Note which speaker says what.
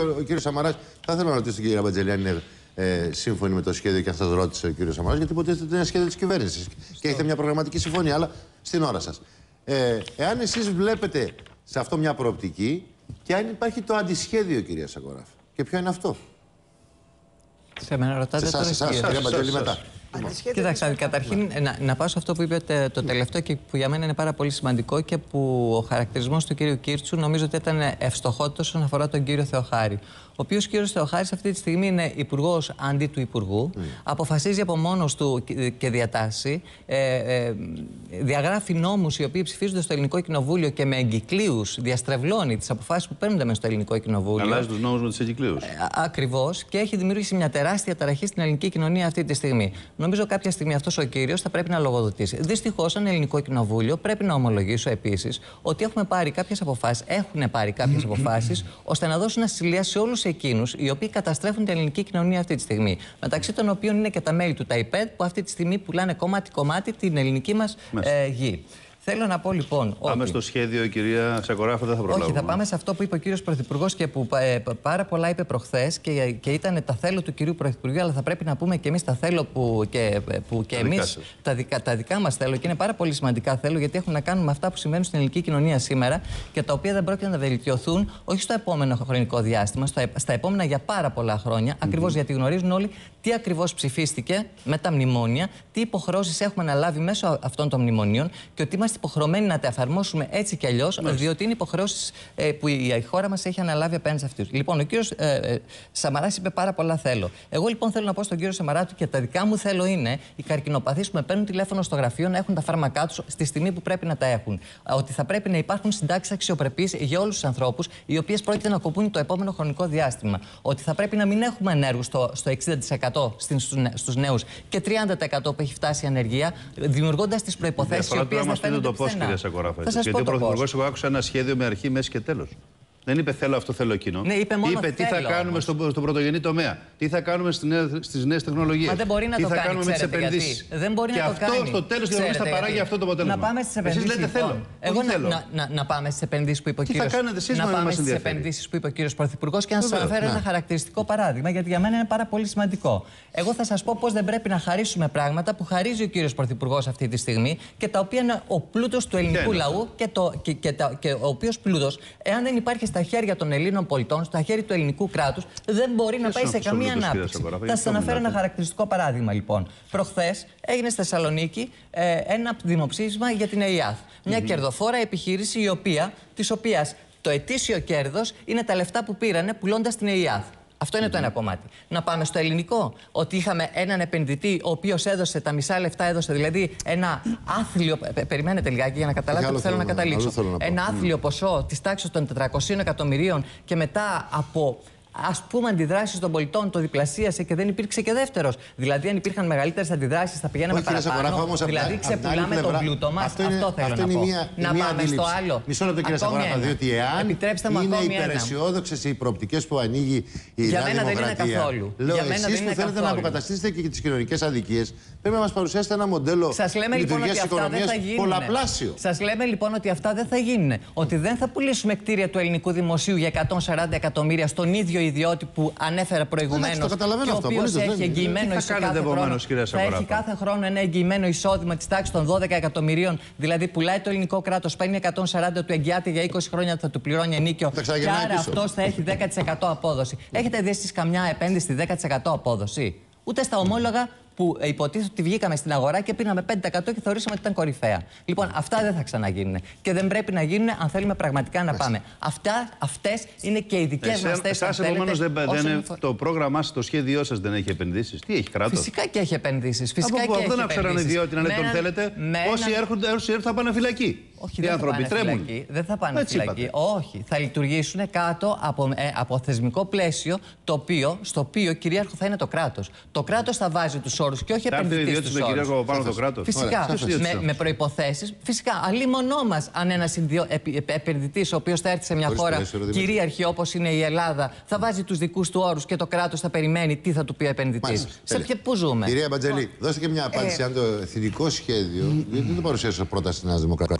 Speaker 1: ο κύριος Σαμαράς. Θα ήθελα να ρωτήσω την κυρία Μπατζελή αν είναι ε, σύμφωνη με το σχέδιο και αν σας ρώτησε ο κύριος Σαμαράς, γιατί υποτίθεται ότι είναι σχέδιο της κυβέρνησης και έχετε μια προγραμματική συμφωνία, αλλά στην ώρα σας. Ε, εάν εσείς βλέπετε σε αυτό μια προοπτική και αν υπάρχει το αντισχέδιο, κυρία Σακοράφ. Και ποιο είναι αυτό. Σε μένα ρωτάτε τώρα. Σε εσάς, κυρία Μπατζελή, μετά. Ναι. Κοιτάξτε, καταρχήν ναι. να, να πάω σε αυτό που είπατε το τελευταίο και που για μένα είναι πάρα πολύ σημαντικό και που ο χαρακτηρισμός του κύριου Κίρτσου νομίζω ότι ήταν ευστοχότητα όσον αφορά τον κύριο Θεοχάρη. Ο οποίος κύριος Θεοχάρης αυτή τη στιγμή είναι υπουργός αντί του υπουργού. Ναι. Αποφασίζει από μόνος του και διατάσσει. Ε, ε, διαγράφει νόμους οι οποίοι ψηφίζονται στο Ελληνικό Κοινοβούλιο και με εγκυκλίους διαστρεβλώνει τις αποφάσεις που παίρνονται στο Ελληνικό Κοινοβούλιο. Αλλάζει τους νόμους με τους εγκυκλίους. Ε, Ακριβώς και έχει δημιουργήσει μια τεράστια ταραχή στην ελληνική κοινωνία αυτή τη στιγμή. Νομίζω κάποια στιγμή αυτός ο κύριος θα πρέπει να λογοδοτήσει. Δυστυχώς, σαν ελληνικό κοινοβούλιο, πρέπει να ομολογήσω επίσης ότι έχουμε πάρει κάποιες αποφάσεις, έχουν πάρει κάποιες αποφάσεις, ώστε να δώσουν ασυλία σε όλους εκείνους οι οποίοι καταστρέφουν την ελληνική κοινωνία αυτή τη στιγμή. Μεταξύ των οποίων είναι και τα μέλη του ΤΑΙΠΕΔ που αυτή τη στιγμή πουλάνε κομμάτι-κομμάτι την ελληνική μας ε, γη. Θέλω να πω λοιπόν. Πάμε ότι... στο σχέδιο, η κυρία Σακοράφα, δεν θα προλάβουμε. Όχι, θα πάμε σε αυτό που είπε ο κύριος Πρωθυπουργός και που ε, πάρα πολλά είπε προχθές και, και ήταν τα θέλω του κυρίου Πρωθυπουργού, αλλά θα πρέπει να πούμε και εμείς τα θέλω που και, ε, που και εμεί τα, δικα, τα δικά μας θέλω και είναι πάρα πολύ σημαντικά θέλω γιατί έχουν να κάνουν με αυτά που συμβαίνουν στην ελληνική κοινωνία σήμερα και τα οποία δεν πρόκειται να βελτιωθούν όχι στο επόμενο χρονικό διάστημα, στα επόμενα για πάρα πολλά χρόνια, mm ακριβώς γιατί γνωρίζουν όλοι τι ακριβώς ψηφίστηκε με τα μνημόνια, τι υποχρεώσεις έχουμε να λάβει μέσω αυτών των μνημονίων και ότι είμαστε είμαστε υποχρεωμένοι να τα εφαρμόσουμε έτσι κι αλλιώς, διότι είναι υποχρεώσεις ε, που η χώρα μας έχει αναλάβει απέναντι σε αυτούς. Λοιπόν, ο κύριος ε, ε, Σαμαράς είπε πάρα πολλά θέλω. Εγώ λοιπόν θέλω να πω στον κύριο Σαμαρά του και τα δικά μου θέλω είναι οι καρκινοπαθείς που με παίρνουν τηλέφωνο στο γραφείο να έχουν τα φάρμακά τους στη στιγμή που πρέπει να τα έχουν. Ότι θα πρέπει να υπάρχουν συντάξεις αξιοπρεπείς για όλους τους ανθρώπους, οι οποίες πρόκειται να κοπούν το επόμενο χρονικό διάστημα. Ότι θα πρέπει να μην έχουμε ανέργους στο, στο 60% στου νέους και 30% που έχει φτάσει η ανεργία, δημιουργώντας τις προποθέσει οι οποίες θα το πώς, κυρία Σακοράφα. Γιατί ο Πρωθυπουργός, εγώ άκουσα ένα σχέδιο με αρχή, μέση και τέλος. Δεν είπε θέλω αυτό, θέλω εκείνο. Ναι, είπε μόνο είπε τι θα κάνουμε στον στο, πρωτογενή τομέα. Τι θα κάνουμε στις νέες τεχνολογίες. Μα δεν μπορεί να τι το θα κάνει, κάνουμε με τις επενδύσεις. Δεν μπορεί και να το κάνει. αυτό στο τέλος της δομή θα παράγει αυτό το αποτέλεσμα. Να πάμε στις επενδύσει. Εσείς λέτε θέλω. Λοιπόν, εγώ θέλω. Να, να, να πάμε στις επενδύσεις που είπε ο κύριο Να πάμε στι επενδύσεις που είπε ο κύριος Πρωθυπουργός και να σας αναφέρω ένα ναι. χαρακτηριστικό παράδειγμα γιατί για μένα είναι πάρα πολύ σημαντικό. Εγώ θα σας πω πώς δεν πρέπει να χαρίσουμε πράγματα που χαρίζει ο κύριος Πρωθυπουργός αυτή τη στιγμή και τα οποία είναι ο πλούτος του ελληνικού λαού και ο οποίος πλούτος, εάν δεν υπάρχει στα χέρια των Ελλήνων πολιτών, στα χέρια του ελληνικού κράτους, δεν μπορεί να πάει σε καμία ανάπτυξη. Θα σα αναφέρω ένα χαρακτηριστικό παράδειγμα λοιπόν. Προχθές έγινε στη Θεσσαλονίκη ε, ένα δημοψήφισμα για την ΕΙΑΘ. Μια κερδοφόρα επιχείρηση η οποία, της οποίας το ετήσιο κέρδος είναι τα λεφτά που πήρανε πουλώντας την ΕΙΑΘ. Αυτό είναι το ένα κομμάτι. Να πάμε στο ελληνικό. Ότι είχαμε έναν επενδυτή ο οποίος έδωσε τα μισά λεφτά, έδωσε δηλαδή ένα άθλιο. Περιμένετε λιγάκι για να καταλάβετε τι θέλω να καταλήξω. Ένα άθλιο ποσό της τάξης των 400 εκατομμυρίων και μετά από ας πούμε, αντιδράσεις των πολιτών το διπλασίασε και δεν υπήρξε και δεύτερος. Δηλαδή, αν υπήρχαν μεγαλύτερες αντιδράσεις, θα πηγαίναμε Όχι, παραπάνω. Όμως, δηλαδή, ξεπουλάμε τον πλούτο μας. Αυτό, είναι, αυτό θέλω αυτό να πω. Μία, να πάμε αντίληψη. στο άλλο. Μισό λεπτό, κύριε Σαγοράφα, διότι εάν είναι υπεραισιόδοξες οι προοπτικές που ανοίγει η Για μένα δεν είναι καθόλου. Λέω, εσεί που θέλετε να αποκαταστήσετε και τις κοινωνικές αδικίες, πρέπει να μας παρουσιάσετε ένα μοντέλο λοιπόν λειτουργίας οικονομία πολλαπλάσιο. Σας λέμε λοιπόν ότι αυτά δεν θα γίνουν. Ότι δεν θα πουλήσουμε κτίρια του ελληνικού δημοσίου για 140 εκατομμύρια στον ίδιο ιδιώτη που ανέφερα προηγουμένως. Και ο οποίο έχει εγγυημένο εισόδημα. Θα έχει κάθε χρόνο ένα εγγυημένο εισόδημα της τάξης των 12 εκατομμυρίων. Δηλαδή πουλάει το ελληνικό κράτος, παίρνει 140 του εγγυάται για 20 χρόνια θα του πληρώνει ενίκιο. Και άρα αυτός θα έχει 10% απόδοση. Έχετε δει εσείς καμιά επένδυση 10% απόδοση. Ούτε στα ομόλογα, που υποτίθεται ότι βγήκαμε στην αγορά και πήραμε 5% και θεωρήσαμε ότι ήταν κορυφαία. Λοιπόν, αυτά δεν θα ξαναγίνουν. Και δεν πρέπει να γίνουν αν θέλουμε πραγματικά να πάμε. Αυτά, αυτές είναι και οι δικές μας θέσεις. Εσά, επομένω, το πρόγραμμά σας, το σχέδιό σας δεν έχει επενδύσεις. Τι έχει κράτος. Φυσικά και έχει επενδύσεις. Φυσικά Από και, που, δεν έχει. Δεν ιδιότητα να λέτε τον θέλετε. Όσοι έρχονται, όσοι έρθουν θα πάνε φυλακή. Όχι, οι δεν άνθρωποι θα πάνε Φυλακή, δεν θα πάνε Έτσι φυλακή. Είπατε. Όχι. Θα λειτουργήσουν κάτω από, ε, από θεσμικό πλαίσιο το οποίο, στο οποίο κυρίαρχο θα είναι το κράτος. Το κράτος θα βάζει τους όρους και όχι επενδυτέ. Θα με κυρίαρχο πάνω το κράτος. Φυσικά. Με, με προποθέσει. Φυσικά. Αλλήμονό μας αν ένας επενδυτής ο οποίος θα έρθει σε μια χώρα κυρίαρχη όπως είναι η Ελλάδα θα βάζει τους δικούς του όρους και το κράτος θα περιμένει τι θα του πει ο επενδυτής. Σε ποιο που ζούμε. Κυρία Μπατζελή, δώστε και μια απάντηση ε, αν το εθνικό σχέδιο. Ε, γιατί δεν το παρουσίασα πρώτα στην Νέας Δημοκρατίας.